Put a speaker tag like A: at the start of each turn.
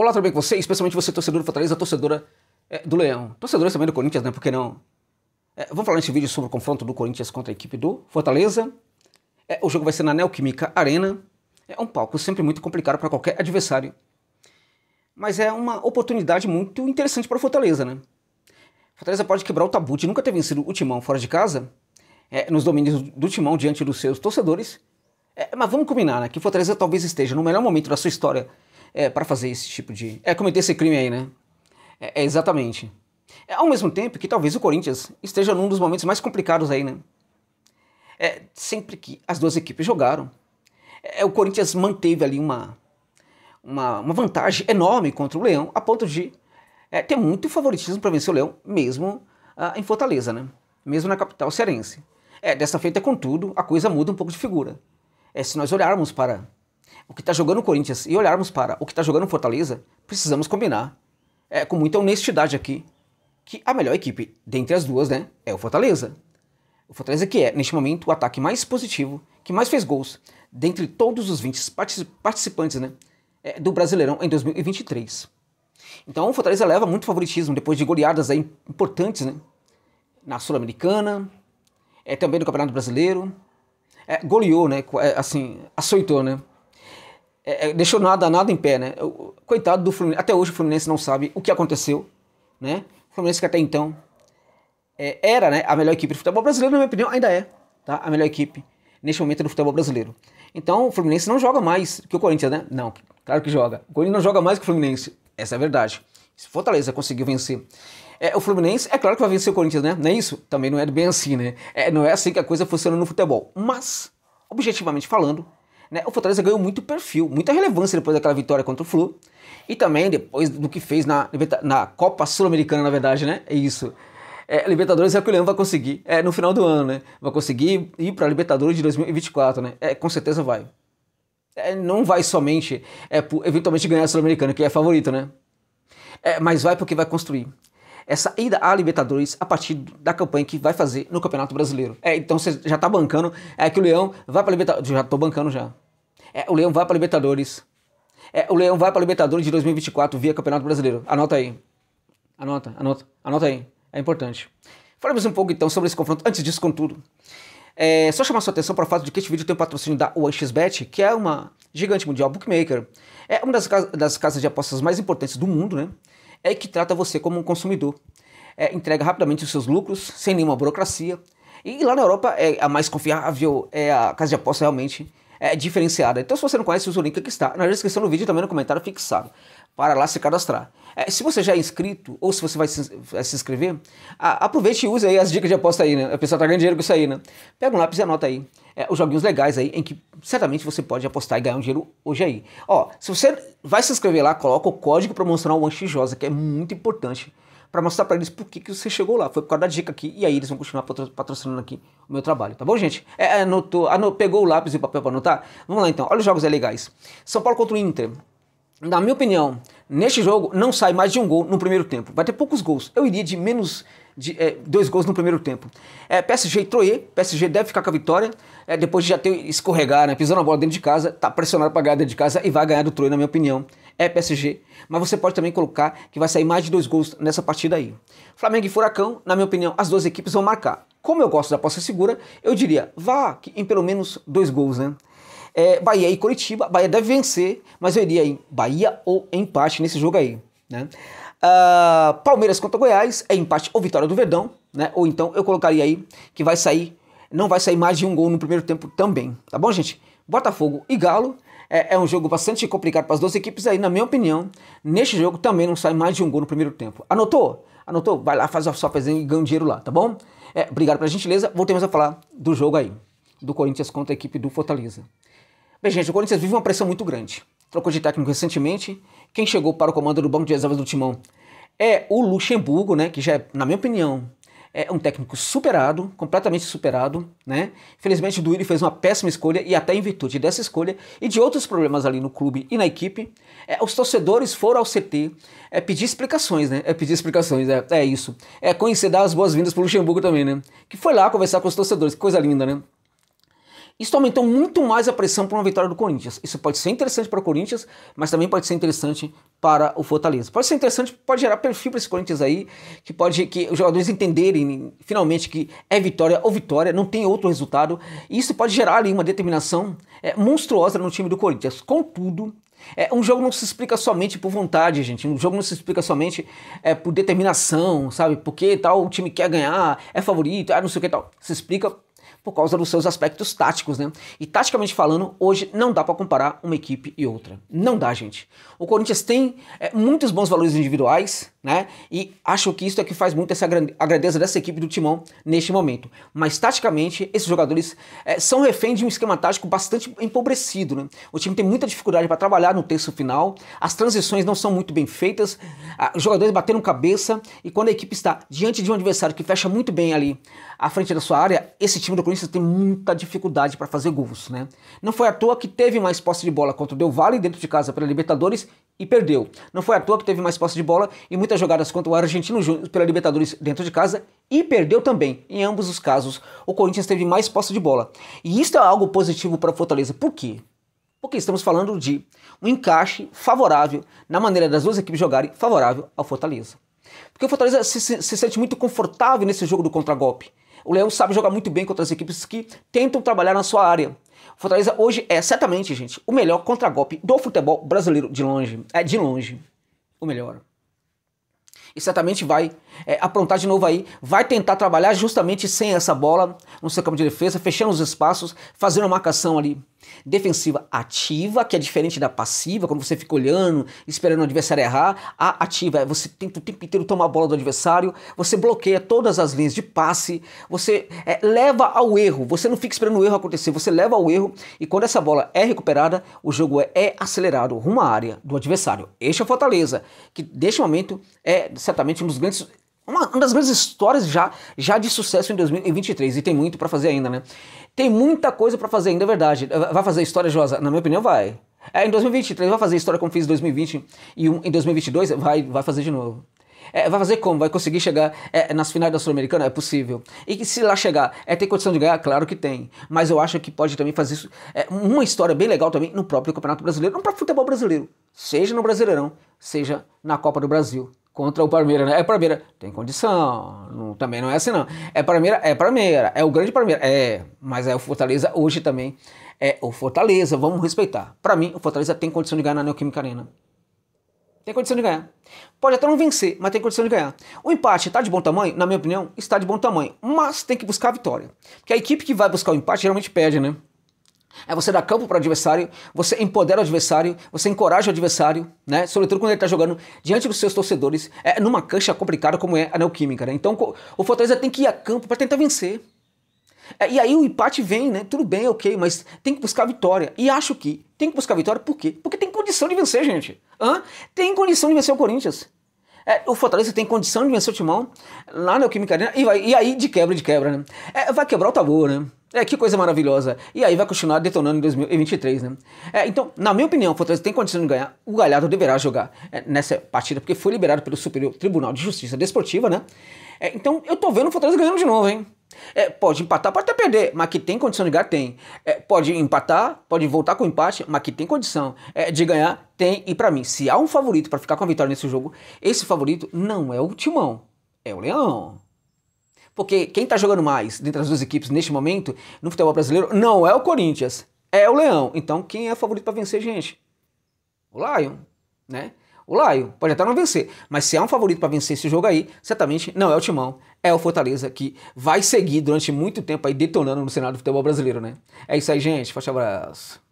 A: Olá, tudo bem com você? Especialmente você, torcedor do Fortaleza, torcedora é, do Leão. Torcedora também do Corinthians, né? Por que não? É, vamos falar nesse vídeo sobre o confronto do Corinthians contra a equipe do Fortaleza. É, o jogo vai ser na Neoquímica Arena. É um palco sempre muito complicado para qualquer adversário. Mas é uma oportunidade muito interessante para o Fortaleza, né? Fortaleza pode quebrar o tabu de nunca ter vencido o Timão fora de casa, é, nos domínios do Timão diante dos seus torcedores. É, mas vamos combinar, né? Que o Fortaleza talvez esteja no melhor momento da sua história é, para fazer esse tipo de. É, cometer esse crime aí, né? É, é, exatamente. É, ao mesmo tempo que talvez o Corinthians esteja num dos momentos mais complicados aí, né? É, sempre que as duas equipes jogaram, é, o Corinthians manteve ali uma, uma, uma, vantagem enorme contra o Leão, a ponto de é, ter muito favoritismo para vencer o Leão, mesmo ah, em Fortaleza, né? mesmo na capital cearense. É, dessa feita, contudo, a coisa muda um pouco de figura. É, se nós olharmos para o que está jogando o Corinthians e olharmos para o que está jogando o Fortaleza, precisamos combinar, é, com muita honestidade aqui, que a melhor equipe dentre as duas né, é o Fortaleza. O Fortaleza que é, neste momento, o ataque mais positivo, que mais fez gols, dentre todos os 20 participantes né, é, do Brasileirão em 2023. Então o Fortaleza leva muito favoritismo depois de goleadas aí importantes né, na Sul-Americana, é, também no Campeonato Brasileiro. É, goleou, né, é, assim, açoitou né, é, é, deixou nada, nada em pé, né? Coitado do Fluminense. Até hoje o Fluminense não sabe o que aconteceu, né? O Fluminense que até então é, era né, a melhor equipe do futebol brasileiro, na minha opinião, ainda é tá? a melhor equipe neste momento do futebol brasileiro. Então o Fluminense não joga mais que o Corinthians, né? Não, claro que joga. O Corinthians não joga mais que o Fluminense. Essa é a verdade. Se Fortaleza conseguiu vencer é, o Fluminense, é claro que vai vencer o Corinthians, né? Não é isso? Também não é bem assim, né? É, não é assim que a coisa funciona no futebol. Mas, objetivamente falando, né? O Fortaleza ganhou muito perfil, muita relevância depois daquela vitória contra o Flu. E também depois do que fez na, na Copa Sul-Americana, na verdade, né? É isso. É, Libertadores é o que o Leão vai conseguir é, no final do ano, né? Vai conseguir ir para a Libertadores de 2024, né? É, com certeza vai. É, não vai somente é, eventualmente ganhar a Sul-Americana, que é favorito, né? É, mas vai porque vai construir essa ida à Libertadores a partir da campanha que vai fazer no Campeonato Brasileiro. É, então você já tá bancando, é que o Leão vai para Libertadores, já tô bancando já. É, o Leão vai para Libertadores. É, o Leão vai para Libertadores de 2024 via Campeonato Brasileiro. Anota aí. Anota, anota, anota aí. É importante. Falamos um pouco então sobre esse confronto. Antes disso, contudo, é só chamar sua atenção para o fato de que este vídeo tem o um patrocínio da OneXBet, que é uma gigante mundial bookmaker. É uma das, das casas de apostas mais importantes do mundo, né? é que trata você como um consumidor. É, entrega rapidamente os seus lucros, sem nenhuma burocracia. E lá na Europa é a mais confiável, é a casa de aposta realmente é diferenciada. Então, se você não conhece, usa o link que está na descrição do vídeo e também no comentário fixado para lá se cadastrar. É, se você já é inscrito ou se você vai se, vai se inscrever, a, aproveite e use aí as dicas de aposta aí, né? A pessoa tá ganhando dinheiro com isso aí, né? Pega um lápis e anota aí é, os joguinhos legais aí em que certamente você pode apostar e ganhar um dinheiro hoje aí. Ó, se você vai se inscrever lá, coloca o código promocional Anxijosa, que é muito importante, para mostrar para eles por que, que você chegou lá. Foi por causa da dica aqui, e aí eles vão continuar patrocinando aqui o meu trabalho, tá bom, gente? É, é anotou, anotou, pegou o lápis e o papel para anotar? Vamos lá então, olha os jogos legais. São Paulo contra o Inter. Na minha opinião, neste jogo não sai mais de um gol no primeiro tempo. Vai ter poucos gols. Eu iria de menos de é, dois gols no primeiro tempo. É, PSG e Troê, PSG deve ficar com a vitória, é, depois de já ter escorregado, né, pisando a bola dentro de casa, tá pressionado para ganhar dentro de casa e vai ganhar do Troê, na minha opinião. É PSG, mas você pode também colocar que vai sair mais de dois gols nessa partida aí. Flamengo e Furacão, na minha opinião, as duas equipes vão marcar. Como eu gosto da posse segura, eu diria, vá em pelo menos dois gols, né? É, Bahia e Curitiba, Bahia deve vencer, mas eu iria em Bahia ou empate nesse jogo aí. Né? Uh, Palmeiras contra Goiás é empate ou vitória do Verdão, né? Ou então eu colocaria aí que vai sair, não vai sair mais de um gol no primeiro tempo também, tá bom, gente? Botafogo e Galo é, é um jogo bastante complicado para as duas equipes aí, na minha opinião. Neste jogo também não sai mais de um gol no primeiro tempo. Anotou? Anotou? Vai lá, faz a sua pezinha e ganha um dinheiro lá, tá bom? É, obrigado pela gentileza. Voltemos a falar do jogo aí, do Corinthians contra a equipe do Fortaleza. Bem, gente, o Corinthians vive uma pressão muito grande. Trocou de técnico recentemente quem chegou para o comando do banco de reservas do Timão é o Luxemburgo, né, que já é, na minha opinião, é um técnico superado, completamente superado, né? Infelizmente o Duílio fez uma péssima escolha e até em virtude dessa escolha e de outros problemas ali no clube e na equipe, é, os torcedores foram ao CT é, pedir explicações, né? É pedir explicações, é, é isso. É conhecer dar as boas-vindas para o Luxemburgo também, né? Que foi lá conversar com os torcedores, que coisa linda, né? Isso aumentou muito mais a pressão para uma vitória do Corinthians. Isso pode ser interessante para o Corinthians, mas também pode ser interessante para o Fortaleza. Pode ser interessante, pode gerar perfil para esse Corinthians aí, que pode que os jogadores entenderem finalmente que é vitória ou vitória, não tem outro resultado. E isso pode gerar ali uma determinação é, monstruosa no time do Corinthians. Contudo, é, um jogo não se explica somente por vontade, gente. Um jogo não se explica somente é, por determinação, sabe? Porque tal o time quer ganhar, é favorito, ah, não sei o que tal. Se explica por causa dos seus aspectos táticos, né? E taticamente falando, hoje não dá para comparar uma equipe e outra. Não dá, gente. O Corinthians tem é, muitos bons valores individuais, né? E acho que isso é que faz muito essa a grandeza dessa equipe do Timão neste momento. Mas taticamente, esses jogadores é, são refém de um esquema tático bastante empobrecido, né? O time tem muita dificuldade para trabalhar no terço final, as transições não são muito bem feitas, os jogadores bateram cabeça e quando a equipe está diante de um adversário que fecha muito bem ali à frente da sua área, esse time do Corinthians tem muita dificuldade para fazer gols, né? Não foi à toa que teve mais posse de bola contra o Del Valle dentro de casa pela Libertadores e perdeu. Não foi à toa que teve mais posse de bola e muitas jogadas contra o Argentino Júnior pela Libertadores dentro de casa e perdeu também. Em ambos os casos, o Corinthians teve mais posse de bola. E isso é algo positivo para a Fortaleza. Por quê? Porque estamos falando de um encaixe favorável na maneira das duas equipes jogarem favorável ao Fortaleza. Porque o Fortaleza se, se, se sente muito confortável nesse jogo do contragolpe. O Leão sabe jogar muito bem contra as equipes que tentam trabalhar na sua área. Fortaleza hoje é certamente, gente, o melhor contragolpe do futebol brasileiro de longe. É de longe. O melhor. E certamente vai é, aprontar de novo aí, vai tentar trabalhar justamente sem essa bola no seu campo de defesa, fechando os espaços, fazendo uma marcação ali defensiva ativa, que é diferente da passiva, quando você fica olhando, esperando o adversário errar. A ativa é você tenta o tempo inteiro tomar a bola do adversário, você bloqueia todas as linhas de passe, você é, leva ao erro, você não fica esperando o erro acontecer, você leva ao erro e quando essa bola é recuperada, o jogo é, é acelerado rumo à área do adversário. Este é o Fortaleza, que neste momento é certamente um dos grandes uma, uma, das grandes histórias já, já de sucesso em 2023, e tem muito para fazer ainda, né? Tem muita coisa para fazer ainda, é verdade. Eh, vai fazer história, Josa? Na minha opinião, vai. É, em 2023 vai fazer história como fez em 2020 e um, em 2022 vai, vai fazer de novo. É, vai fazer como? Vai conseguir chegar é, nas finais da Sul-Americana? É possível. E se lá chegar, é ter condição de ganhar? Claro que tem. Mas eu acho que pode também fazer isso, é, uma história bem legal também no próprio Campeonato Brasileiro, no próprio futebol brasileiro. Seja no Brasileirão, seja na Copa do Brasil contra o Palmeiras, né? É Palmeiras, tem condição, não, também não é assim não. É Palmeiras, é Palmeiras, é o grande Palmeiras, é, mas é o Fortaleza hoje também. É o Fortaleza, vamos respeitar. Para mim, o Fortaleza tem condição de ganhar na Neoquímica Arena. Tem condição de ganhar. Pode até não vencer, mas tem condição de ganhar. O empate está de bom tamanho? Na minha opinião, está de bom tamanho. Mas tem que buscar a vitória. Porque a equipe que vai buscar o empate geralmente perde, né? É você dar campo para o adversário, você empodera o adversário, você encoraja o adversário, né? Sobretudo quando ele está jogando diante dos seus torcedores, é numa cancha complicada como é a Neoquímica, né? Então o Fortaleza tem que ir a campo para tentar vencer. É, e aí o empate vem, né? Tudo bem, ok, mas tem que buscar a vitória. E acho que tem que buscar a vitória por quê? Porque tem condição de vencer, gente. Hã? Tem condição de vencer o Corinthians. É, o Fortaleza tem condição de vencer o Timão lá na Neoquímica Arena e, vai, e aí de quebra, de quebra, né? É, vai quebrar o tabu, né? É, que coisa maravilhosa. E aí vai continuar detonando em 2023, né? É, então, na minha opinião, o Fortaleza tem condição de ganhar. O Galhardo deverá jogar é, nessa partida, porque foi liberado pelo Superior Tribunal de Justiça Desportiva, né? É, então, eu tô vendo o Fortaleza ganhando de novo, hein? É, pode empatar, pode até perder, mas que tem condição de ganhar, tem. É, pode empatar, pode voltar com empate, mas que tem condição é, de ganhar, tem. E para mim, se há um favorito para ficar com a vitória nesse jogo, esse favorito não é o Timão, é o Leão. Porque quem está jogando mais dentre as duas equipes neste momento no futebol brasileiro não é o Corinthians, é o Leão. Então quem é favorito para vencer, gente? O Lion, né? O Lion pode até não vencer, mas se é um favorito para vencer esse jogo aí, certamente não é o Timão, é o Fortaleza que vai seguir durante muito tempo aí detonando no cenário do futebol brasileiro, né? É isso aí, gente. Forte abraço.